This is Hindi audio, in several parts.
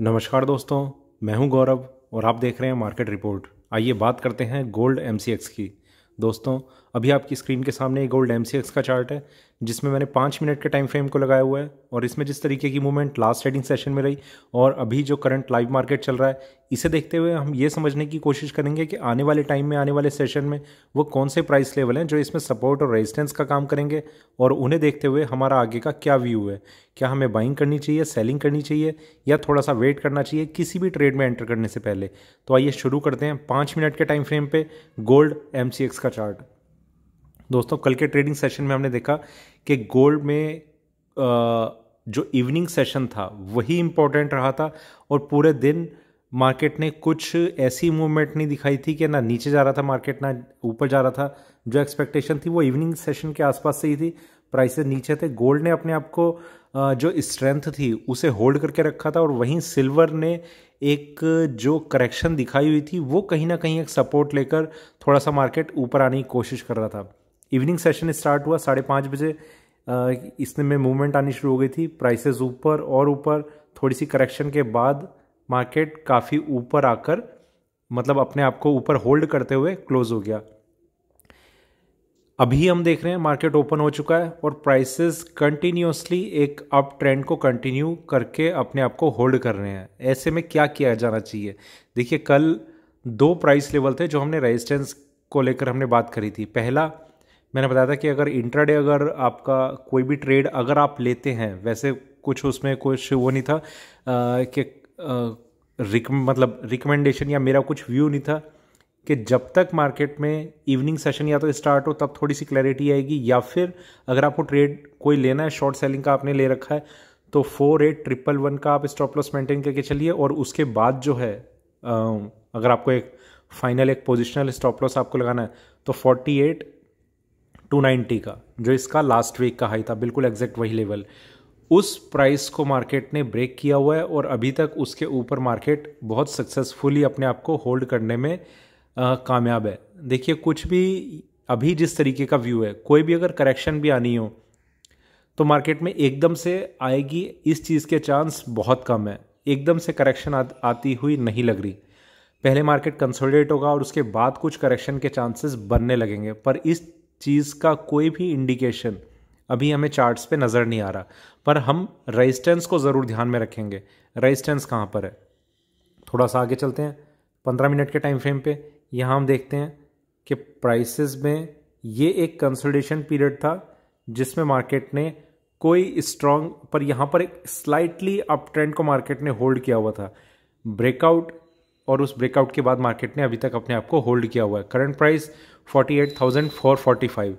नमस्कार दोस्तों मैं हूं गौरव और आप देख रहे हैं मार्केट रिपोर्ट आइए बात करते हैं गोल्ड एम की दोस्तों अभी आपकी स्क्रीन के सामने एक गोल्ड एम का चार्ट है जिसमें मैंने पाँच मिनट के टाइम फ्रेम को लगाया हुआ है और इसमें जिस तरीके की मूवमेंट लास्ट ट्रेडिंग सेशन में रही और अभी जो करंट लाइव मार्केट चल रहा है इसे देखते हुए हम ये समझने की कोशिश करेंगे कि आने वाले टाइम में आने वाले सेशन में वो कौन से प्राइस लेवल हैं जो इसमें सपोर्ट और रेजिस्टेंस का काम करेंगे और उन्हें देखते हुए हमारा आगे का क्या व्यू है क्या हमें बाइंग करनी चाहिए सेलिंग करनी चाहिए या थोड़ा सा वेट करना चाहिए किसी भी ट्रेड में एंटर करने से पहले तो आइए शुरू करते हैं पाँच मिनट के टाइम फ्रेम पर गोल्ड एम का चार्ट दोस्तों कल के ट्रेडिंग सेशन में हमने देखा कि गोल्ड में जो इवनिंग सेशन था वही इम्पोर्टेंट रहा था और पूरे दिन मार्केट ने कुछ ऐसी मूवमेंट नहीं दिखाई थी कि ना नीचे जा रहा था मार्केट ना ऊपर जा रहा था जो एक्सपेक्टेशन थी वो इवनिंग सेशन के आसपास से ही थी प्राइसेस नीचे थे गोल्ड ने अपने आप को जो स्ट्रेंथ थी उसे होल्ड करके रखा था और वहीं सिल्वर ने एक जो करेक्शन दिखाई हुई थी वो कहीं ना कहीं एक सपोर्ट लेकर थोड़ा सा मार्केट ऊपर आने की कोशिश कर रहा था इवनिंग सेशन स्टार्ट हुआ साढ़े पाँच बजे इसमें में मूवमेंट आनी शुरू हो गई थी प्राइसेस ऊपर और ऊपर थोड़ी सी करेक्शन के बाद मार्केट काफ़ी ऊपर आकर मतलब अपने आप को ऊपर होल्ड करते हुए क्लोज हो गया अभी हम देख रहे हैं मार्केट ओपन हो चुका है और प्राइसेस कंटिन्यूसली एक अप ट्रेंड को कंटिन्यू करके अपने आप को होल्ड कर रहे हैं ऐसे में क्या किया जाना चाहिए देखिए कल दो प्राइस लेवल थे जो हमने रेजिस्टेंस को लेकर हमने बात करी थी पहला मैंने बताया था कि अगर इंट्राडे अगर आपका कोई भी ट्रेड अगर आप लेते हैं वैसे कुछ उसमें कुछ वो नहीं था कि रिक मतलब रिकमेंडेशन या मेरा कुछ व्यू नहीं था कि जब तक मार्केट में इवनिंग सेशन या तो स्टार्ट हो तब थोड़ी सी क्लैरिटी आएगी या फिर अगर आपको ट्रेड कोई लेना है शॉर्ट सेलिंग का आपने ले रखा है तो फोर एट ट्रिपल वन का आप स्टॉप लॉस मेंटेन करके चलिए और उसके बाद जो है अगर आपको एक फाइनल एक पोजिशनल स्टॉप लॉस आपको लगाना है तो फोर्टी एट 290 का जो इसका लास्ट वीक का हाई था बिल्कुल एग्जैक्ट वही लेवल उस प्राइस को मार्केट ने ब्रेक किया हुआ है और अभी तक उसके ऊपर मार्केट बहुत सक्सेसफुली अपने आप को होल्ड करने में कामयाब है देखिए कुछ भी अभी जिस तरीके का व्यू है कोई भी अगर करेक्शन भी आनी हो तो मार्केट में एकदम से आएगी इस चीज़ के चांस बहुत कम है एकदम से करेक्शन आ, आती हुई नहीं लग रही पहले मार्केट कंसोलिडेट होगा और उसके बाद कुछ करेक्शन के चांसेस बनने लगेंगे पर इस चीज़ का कोई भी इंडिकेशन अभी हमें चार्ट्स पे नज़र नहीं आ रहा पर हम रेजिस्टेंस को ज़रूर ध्यान में रखेंगे रेजिस्टेंस कहाँ पर है थोड़ा सा आगे चलते हैं पंद्रह मिनट के टाइम फ्रेम पे यहाँ हम देखते हैं कि प्राइसेस में ये एक कंसल्टेशन पीरियड था जिसमें मार्केट ने कोई स्ट्रॉन्ग पर यहाँ पर एक स्लाइटली अप ट्रेंड को मार्केट ने होल्ड किया हुआ था ब्रेकआउट और उस ब्रेकआउट के बाद मार्केट ने अभी तक अपने आप को होल्ड किया हुआ है current price forty eight thousand four forty five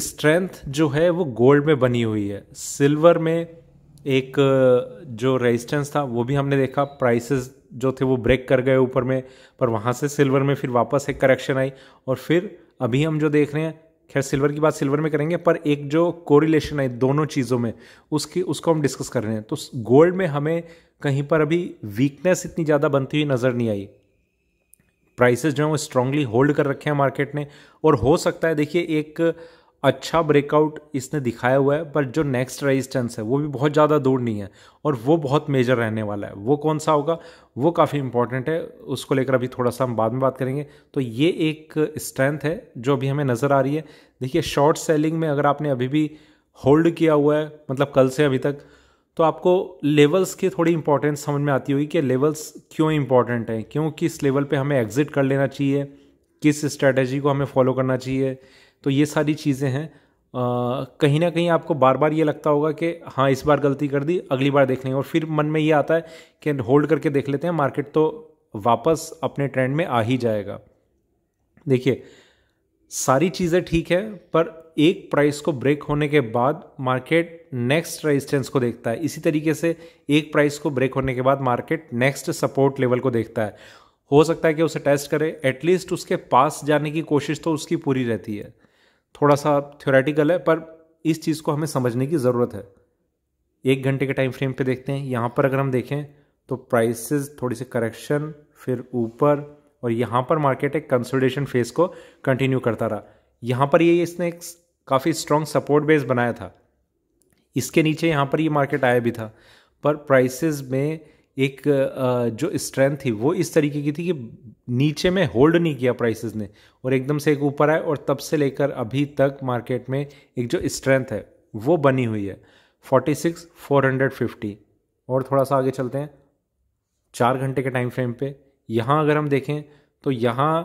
strength जो है वो गोल्ड में बनी हुई है सिल्वर में एक uh, जो रेजिस्टेंस था वो भी हमने देखा प्राइसेस जो थे वो ब्रेक कर गए ऊपर में पर वहाँ से सिल्वर में फिर वापस एक करेक्शन आई और फिर अभी हम जो देख रहे हैं खैर सिल्वर की बात सिल्वर में करेंगे पर एक जो कोरिलेशन आई दोनों चीज़ों में उसकी उसको हम डिस्कस कर रहे हैं तो गोल्ड में हमें कहीं पर अभी वीकनेस इतनी ज़्यादा बनती हुई नज़र नहीं आई प्राइसेस जो हैं वो स्ट्रांगली होल्ड कर रखे हैं मार्केट ने और हो सकता है देखिए एक अच्छा ब्रेकआउट इसने दिखाया हुआ है पर जो नेक्स्ट रेजिस्टेंस है वो भी बहुत ज़्यादा दूर नहीं है और वो बहुत मेजर रहने वाला है वो कौन सा होगा वो काफ़ी इंपॉर्टेंट है उसको लेकर अभी थोड़ा सा हम बाद में बात करेंगे तो ये एक स्ट्रेंथ है जो अभी हमें नज़र आ रही है देखिए शॉर्ट सेलिंग में अगर आपने अभी भी होल्ड किया हुआ है मतलब कल से अभी तक तो आपको लेवल्स की थोड़ी इंपॉर्टेंस समझ में आती होगी कि लेवल्स क्यों इंपॉर्टेंट हैं क्यों किस लेवल पे हमें एग्ज़िट कर लेना चाहिए किस स्ट्रैटेजी को हमें फॉलो करना चाहिए तो ये सारी चीज़ें हैं कहीं ना कहीं आपको बार बार ये लगता होगा कि हाँ इस बार गलती कर दी अगली बार देख लेंगे और फिर मन में ये आता है कि होल्ड करके देख लेते हैं मार्केट तो वापस अपने ट्रेंड में आ ही जाएगा देखिए सारी चीज़ें ठीक है पर एक प्राइस को ब्रेक होने के बाद मार्केट नेक्स्ट रेजिस्टेंस को देखता है इसी तरीके से एक प्राइस को ब्रेक होने के बाद मार्केट नेक्स्ट सपोर्ट लेवल को देखता है हो सकता है कि उसे टेस्ट करे एटलीस्ट उसके पास जाने की कोशिश तो उसकी पूरी रहती है थोड़ा सा थ्योरेटिकल है पर इस चीज़ को हमें समझने की ज़रूरत है एक घंटे के टाइम फ्रेम पे देखते हैं यहाँ पर अगर हम देखें तो प्राइसेस थोड़ी सी करेक्शन फिर ऊपर और यहाँ पर मार्केट एक कंसोलिडेशन फेज को कंटिन्यू करता रहा यहाँ पर ये इसने एक काफ़ी स्ट्रॉन्ग सपोर्ट बेस बनाया था इसके नीचे यहाँ पर ये मार्केट आया भी था पर प्राइसेस में एक जो स्ट्रेंथ थी वो इस तरीके की थी कि नीचे में होल्ड नहीं किया प्राइसेस ने और एकदम से एक ऊपर आए और तब से लेकर अभी तक मार्केट में एक जो स्ट्रेंथ है वो बनी हुई है forty six four hundred fifty और थोड़ा सा आगे चलते हैं चार घंटे के टाइम फ्रेम पे यहाँ अगर हम देखें तो यहाँ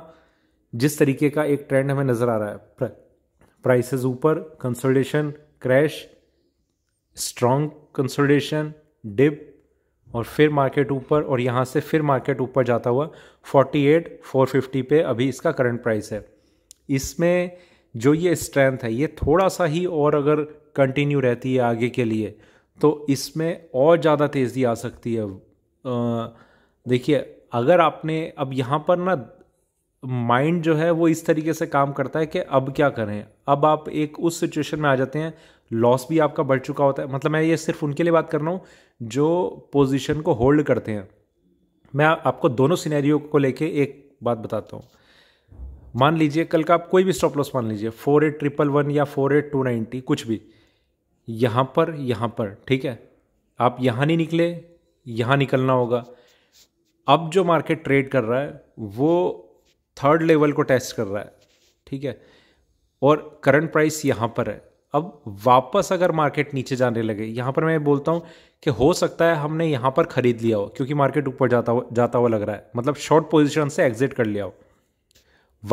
जिस तरीके का एक ट्रेंड हमें नज़र आ रहा है प्राइसेस ऊपर consolidation crash strong consolidation dip और फिर मार्केट ऊपर और यहाँ से फिर मार्केट ऊपर जाता हुआ 48 450 पे अभी इसका करंट प्राइस है इसमें जो ये स्ट्रेंथ है ये थोड़ा सा ही और अगर कंटिन्यू रहती है आगे के लिए तो इसमें और ज़्यादा तेज़ी आ सकती है देखिए अगर आपने अब यहाँ पर ना माइंड जो है वो इस तरीके से काम करता है कि अब क्या करें अब आप एक उस सिचुएशन में आ जाते हैं लॉस भी आपका बढ़ चुका होता है मतलब मैं ये सिर्फ उनके लिए बात कर रहा हूँ जो पोजीशन को होल्ड करते हैं मैं आपको दोनों सिनेरियो को लेके एक बात बताता हूँ मान लीजिए कल का आप कोई भी स्टॉप लॉस मान लीजिए फोर एट ट्रिपल वन या फोर एट टू नाइन्टी कुछ भी यहाँ पर यहाँ पर ठीक है आप यहाँ नहीं निकले यहाँ निकलना होगा अब जो मार्केट ट्रेड कर रहा है वो थर्ड लेवल को टेस्ट कर रहा है ठीक है और करंट प्राइस यहाँ पर है अब वापस अगर मार्केट नीचे जाने लगे यहाँ पर मैं बोलता हूँ कि हो सकता है हमने यहाँ पर ख़रीद लिया हो क्योंकि मार्केट ऊपर जाता हुआ जाता हुआ लग रहा है मतलब शॉर्ट पोजिशन से एग्जिट कर लिया हो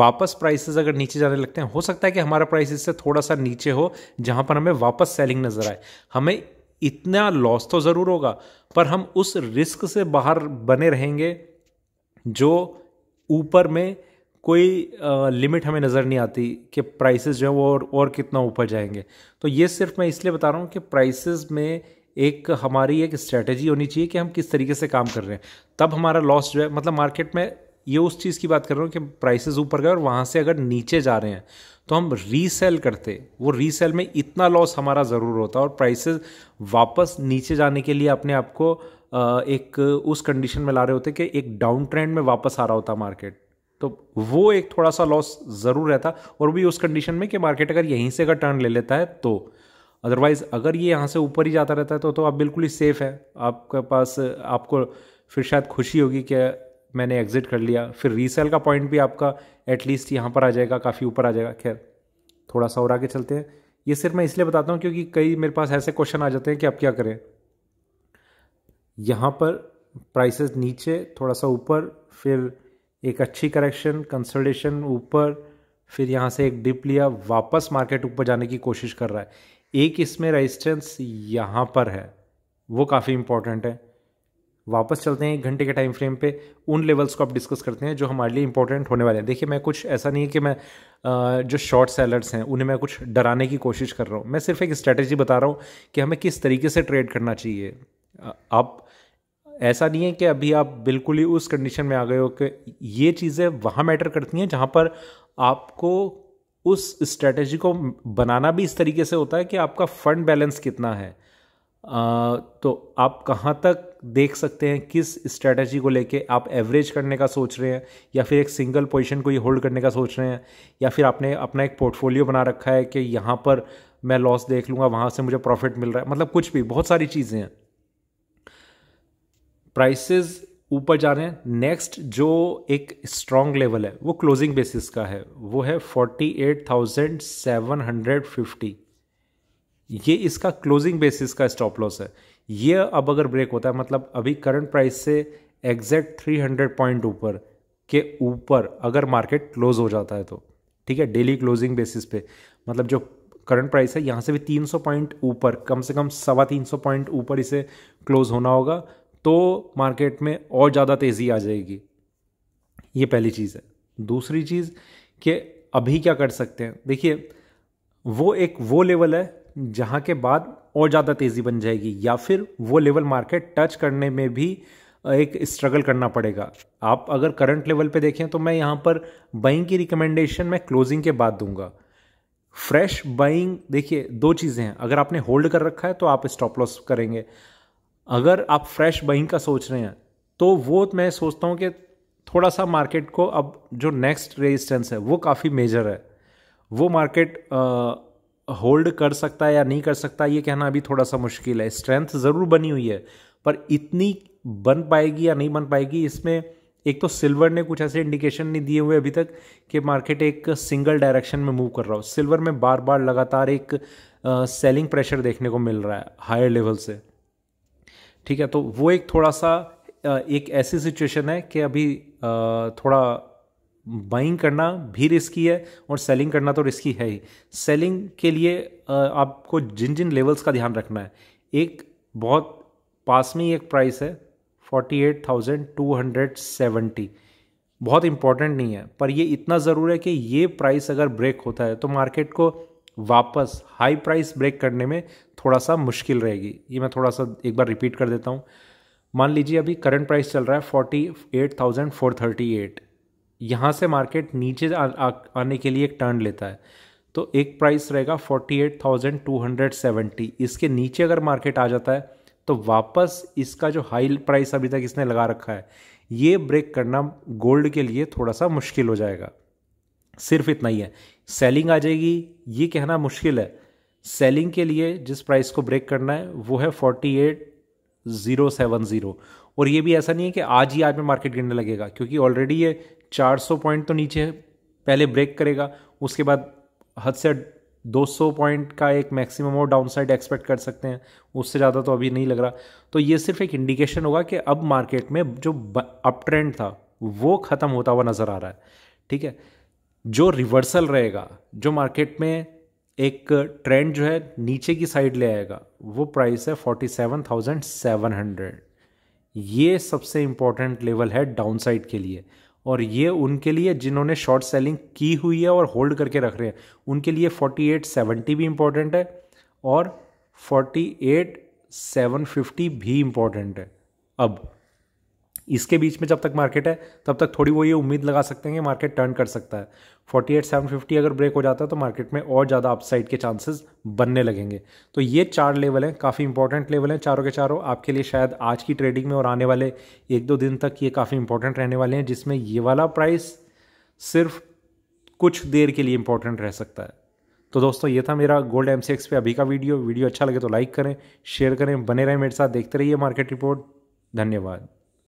वापस प्राइसेस अगर नीचे जाने लगते हैं हो सकता है कि हमारा प्राइस इससे थोड़ा सा नीचे हो जहाँ पर हमें वापस सेलिंग नज़र आए हमें इतना लॉस तो ज़रूर होगा पर हम उस रिस्क से बाहर बने रहेंगे जो ऊपर में कोई लिमिट हमें नज़र नहीं आती कि प्राइसेस जो है वो और और कितना ऊपर जाएंगे तो ये सिर्फ मैं इसलिए बता रहा हूँ कि प्राइसेस में एक हमारी एक स्ट्रेटजी होनी चाहिए कि हम किस तरीके से काम कर रहे हैं तब हमारा लॉस जो है मतलब मार्केट में ये उस चीज़ की बात कर रहा हूँ कि प्राइसेस ऊपर गए और वहाँ से अगर नीचे जा रहे हैं तो हम रीसेल करते वो रीसेल में इतना लॉस हमारा ज़रूर होता और प्राइसेस वापस नीचे जाने के लिए अपने आप को एक उस कंडीशन में ला रहे होते कि एक डाउन ट्रेंड में वापस आ रहा होता मार्केट तो वो एक थोड़ा सा लॉस ज़रूर रहता और भी उस कंडीशन में कि मार्केट अगर यहीं से अगर टर्न ले लेता है तो अदरवाइज़ अगर ये यहाँ से ऊपर ही जाता रहता है तो तो आप बिल्कुल ही सेफ़ है आपके पास आपको फिर शायद खुशी होगी कि मैंने एग्ज़िट कर लिया फिर रीसेल का पॉइंट भी आपका एटलीस्ट यहाँ पर आ जाएगा काफ़ी ऊपर आ जाएगा खैर थोड़ा सा और आगे चलते हैं ये सिर्फ मैं इसलिए बताता हूँ क्योंकि कई मेरे पास ऐसे क्वेश्चन आ जाते हैं कि आप क्या करें यहाँ पर प्राइसेस नीचे थोड़ा सा ऊपर फिर एक अच्छी करेक्शन कंसल्टेशन ऊपर फिर यहाँ से एक डिप लिया वापस मार्केट ऊपर जाने की कोशिश कर रहा है एक इसमें रेजिस्टेंस यहाँ पर है वो काफ़ी इंपॉर्टेंट है वापस चलते हैं एक घंटे के टाइम फ्रेम पे उन लेवल्स को आप डिस्कस करते हैं जो हमारे लिए इंपॉर्टेंट होने वाले हैं देखिए मैं कुछ ऐसा नहीं है कि मैं जो शॉर्ट सेलर्स हैं उन्हें मैं कुछ डराने की कोशिश कर रहा हूँ मैं सिर्फ एक स्ट्रैटेजी बता रहा हूँ कि हमें किस तरीके से ट्रेड करना चाहिए आप ऐसा नहीं है कि अभी आप बिल्कुल ही उस कंडीशन में आ गए हो कि ये चीज़ें वहाँ मैटर करती हैं जहाँ पर आपको उस स्ट्रेटजी को बनाना भी इस तरीके से होता है कि आपका फ़ंड बैलेंस कितना है आ, तो आप कहाँ तक देख सकते हैं किस स्ट्रेटजी को लेके आप एवरेज करने का सोच रहे हैं या फिर एक सिंगल पोजीशन को ही होल्ड करने का सोच रहे हैं या फिर आपने अपना एक पोर्टफोलियो बना रखा है कि यहाँ पर मैं लॉस देख लूँगा वहाँ से मुझे प्रॉफिट मिल रहा है मतलब कुछ भी बहुत सारी चीज़ें हैं प्राइसेस ऊपर जा रहे हैं नेक्स्ट जो एक स्ट्रॉन्ग लेवल है वो क्लोजिंग बेसिस का है वो है forty eight thousand seven hundred fifty ये इसका क्लोजिंग बेसिस का स्टॉप लॉस है ये अब अगर ब्रेक होता है मतलब अभी करंट प्राइस से एग्जैक्ट थ्री हंड्रेड पॉइंट ऊपर के ऊपर अगर मार्केट क्लोज हो जाता है तो ठीक है डेली क्लोजिंग बेसिस पे मतलब जो करंट प्राइस है यहाँ से भी 300 पॉइंट ऊपर कम से कम सवा तीन सौ पॉइंट ऊपर इसे क्लोज होना होगा तो मार्केट में और ज़्यादा तेज़ी आ जाएगी ये पहली चीज़ है दूसरी चीज़ कि अभी क्या कर सकते हैं देखिए वो एक वो लेवल है जहाँ के बाद और ज़्यादा तेज़ी बन जाएगी या फिर वो लेवल मार्केट टच करने में भी एक स्ट्रगल करना पड़ेगा आप अगर करंट लेवल पे देखें तो मैं यहाँ पर बाइंग की रिकमेंडेशन मैं क्लोजिंग के बाद दूंगा फ्रेश बाइंग देखिए दो चीज़ें हैं अगर आपने होल्ड कर रखा है तो आप स्टॉप लॉस करेंगे अगर आप फ्रेश बहिंग का सोच रहे हैं तो वो मैं सोचता हूँ कि थोड़ा सा मार्केट को अब जो नेक्स्ट रेजिस्टेंस है वो काफ़ी मेजर है वो मार्केट होल्ड कर सकता है या नहीं कर सकता ये कहना अभी थोड़ा सा मुश्किल है स्ट्रेंथ ज़रूर बनी हुई है पर इतनी बन पाएगी या नहीं बन पाएगी इसमें एक तो सिल्वर ने कुछ ऐसे इंडिकेशन नहीं दिए हुए अभी तक कि मार्केट एक सिंगल डायरेक्शन में मूव कर रहा हो सिल्वर में बार बार लगातार एक सेलिंग प्रेशर देखने को मिल रहा है हायर लेवल से ठीक है तो वो एक थोड़ा सा एक ऐसी सिचुएशन है कि अभी थोड़ा बाइंग करना भी रिस्की है और सेलिंग करना तो रिस्की है ही सेलिंग के लिए आपको जिन जिन लेवल्स का ध्यान रखना है एक बहुत पास में ही एक प्राइस है forty eight thousand two hundred seventy बहुत इंपॉर्टेंट नहीं है पर ये इतना ज़रूर है कि ये प्राइस अगर ब्रेक होता है तो मार्केट को वापस हाई प्राइस ब्रेक करने में थोड़ा सा मुश्किल रहेगी ये मैं थोड़ा सा एक बार रिपीट कर देता हूँ मान लीजिए अभी करंट प्राइस चल रहा है forty eight thousand four thirty eight यहाँ से मार्केट नीचे आ, आ, आने के लिए एक टर्न लेता है तो एक प्राइस रहेगा forty eight thousand two hundred seventy इसके नीचे अगर मार्केट आ जाता है तो वापस इसका जो हाई प्राइस अभी तक इसने लगा रखा है ये ब्रेक करना गोल्ड के लिए थोड़ा सा मुश्किल हो जाएगा सिर्फ इतना ही है सेलिंग आ जाएगी ये कहना मुश्किल है सेलिंग के लिए जिस प्राइस को ब्रेक करना है वो है forty eight zero seven zero और ये भी ऐसा नहीं है कि आज ही आज में मार्केट गिरने लगेगा क्योंकि ऑलरेडी ये चार सौ पॉइंट तो नीचे पहले ब्रेक करेगा उसके बाद हद से 200 पॉइंट का एक मैक्सिमम और डाउनसाइड एक्सपेक्ट कर सकते हैं उससे ज़्यादा तो अभी नहीं लग रहा तो ये सिर्फ एक इंडिकेशन होगा कि अब मार्केट में जो अप ट्रेंड था वो ख़त्म होता हुआ नज़र आ रहा है ठीक है जो रिवर्सल रहेगा जो मार्केट में एक ट्रेंड जो है नीचे की साइड ले आएगा वो प्राइस है forty seven thousand seven hundred ये सबसे इम्पोर्टेंट लेवल है डाउन साइड के लिए और ये उनके लिए जिन्होंने शॉर्ट सेलिंग की हुई है और होल्ड करके रख रहे हैं उनके लिए फोर्टी एट सेवेंटी भी इम्पोर्टेंट है और फोर्टी एट सेवन फिफ्टी भी इम्पोर्टेंट है अब इसके बीच में जब तक मार्केट है तब तक थोड़ी वो ये उम्मीद लगा सकते हैं कि मार्केट टर्न कर सकता है फोर्टी एट सेवन फिफ्टी अगर ब्रेक हो जाता है तो मार्केट में और ज़्यादा अपसाइड के चांसेस बनने लगेंगे तो ये चार लेवल हैं काफ़ी इंपॉर्टेंट लेवल हैं चारों के चारों आपके लिए शायद आज की ट्रेडिंग में और आने वाले एक दो दिन तक ये काफ़ी इंपॉर्टेंट रहने वाले हैं जिसमें ये वाला प्राइस सिर्फ कुछ देर के लिए इंपॉर्टेंट रह सकता है तो दोस्तों ये था मेरा गोल्ड एम पे अभी का वीडियो वीडियो अच्छा लगे तो लाइक करें शेयर करें बने रहें मेरे साथ देखते रहिए मार्केट रिपोर्ट धन्यवाद